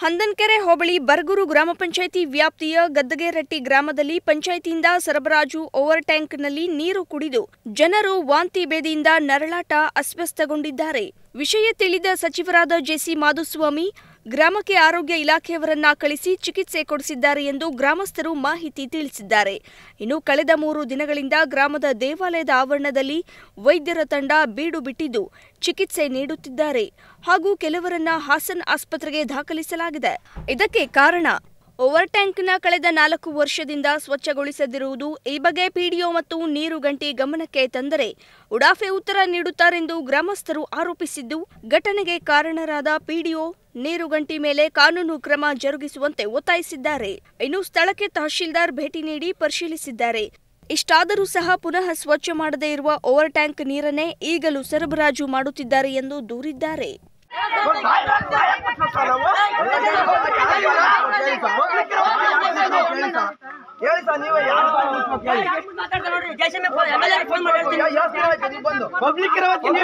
ಹಂದನ್ಕೆರೆ ಹೋಬಳಿ ಬರಗೂರು ಗ್ರಾಮ ಪಂಚಾಯಿತಿ ವ್ಯಾಪ್ತಿಯ ಗದ್ದಗೆರೆಟ್ಟಿ ಗ್ರಾಮದಲ್ಲಿ ಪಂಚಾಯಿತಿಯಿಂದ ಸರಬರಾಜು ಓವರ್ ಟ್ಯಾಂಕ್ನಲ್ಲಿ ನೀರು ಕುಡಿದು ಜನರು ವಾಂತಿ ಬೇದಿಯಿಂದ ನರಳಾಟ ಅಸ್ವಸ್ಥಗೊಂಡಿದ್ದಾರೆ ವಿಷಯ ತಿಳಿದ ಸಚಿವರಾದ ಜೆಸಿ ಮಾಧುಸ್ವಾಮಿ ಗ್ರಾಮಕ್ಕೆ ಆರೋಗ್ಯ ಇಲಾಖೆಯವರನ್ನ ಕಳಿಸಿ ಚಿಕಿತ್ಸೆ ಕೊಡಿಸಿದ್ದಾರೆ ಎಂದು ಗ್ರಾಮಸ್ಥರು ಮಾಹಿತಿ ತಿಳಿಸಿದ್ದಾರೆ ಇನ್ನು ಕಳೆದ ಮೂರು ದಿನಗಳಿಂದ ಗ್ರಾಮದ ದೇವಾಲಯದ ಆವರಣದಲ್ಲಿ ವೈದ್ಯರ ತಂಡ ಬೀಡು ಬಿಟ್ಟಿದ್ದು ಚಿಕಿತ್ಸೆ ನೀಡುತ್ತಿದ್ದಾರೆ ಹಾಗೂ ಕೆಲವರನ್ನ ಹಾಸನ್ ಆಸ್ಪತ್ರೆಗೆ ದಾಖಲಿಸಲಾಗಿದೆ ಇದಕ್ಕೆ ಕಾರಣ ಓವರ್ ಟ್ಯಾಂಕ್ನ ಕಳೆದ ನಾಲ್ಕು ವರ್ಷದಿಂದ ಸ್ವಚ್ಛಗೊಳಿಸದಿರುವುದು ಈ ಬಗ್ಗೆ ಪಿಡಿಒ ಮತ್ತು ನೀರು ಗಂಟಿ ಗಮನಕ್ಕೆ ತಂದರೆ ಉಡಾಫೆ ಉತ್ತರ ನೀಡುತ್ತಾರೆಂದು ಗ್ರಾಮಸ್ಥರು ಆರೋಪಿಸಿದ್ದು ಘಟನೆಗೆ ಕಾರಣರಾದ ಪಿಡಿಒ ಗಂಟಿ ಮೇಲೆ ಕಾನೂನು ಕ್ರಮ ಜರುಗಿಸುವಂತೆ ಒತ್ತಾಯಿಸಿದ್ದಾರೆ ಇನ್ನು ಸ್ಥಳಕ್ಕೆ ತಹಶೀಲ್ದಾರ್ ಭೇಟಿ ನೀಡಿ ಪರಿಶೀಲಿಸಿದ್ದಾರೆ ಇಷ್ಟಾದರೂ ಸಹ ಪುನಃ ಸ್ವಚ್ಛ ಮಾಡದೇ ಇರುವ ಓವರ್ ಟ್ಯಾಂಕ್ ನೀರನ್ನೇ ಈಗಲೂ ಸರಬರಾಜು ಮಾಡುತ್ತಿದ್ದಾರೆ ಎಂದು ದೂರಿದ್ದಾರೆ ಹೇಳಿ ಸರ್ ಹೇಳಿ ನೀವೇ ಯಾರು ಬಂದು ಪಬ್ಲಿಕ್ ಇರೋದು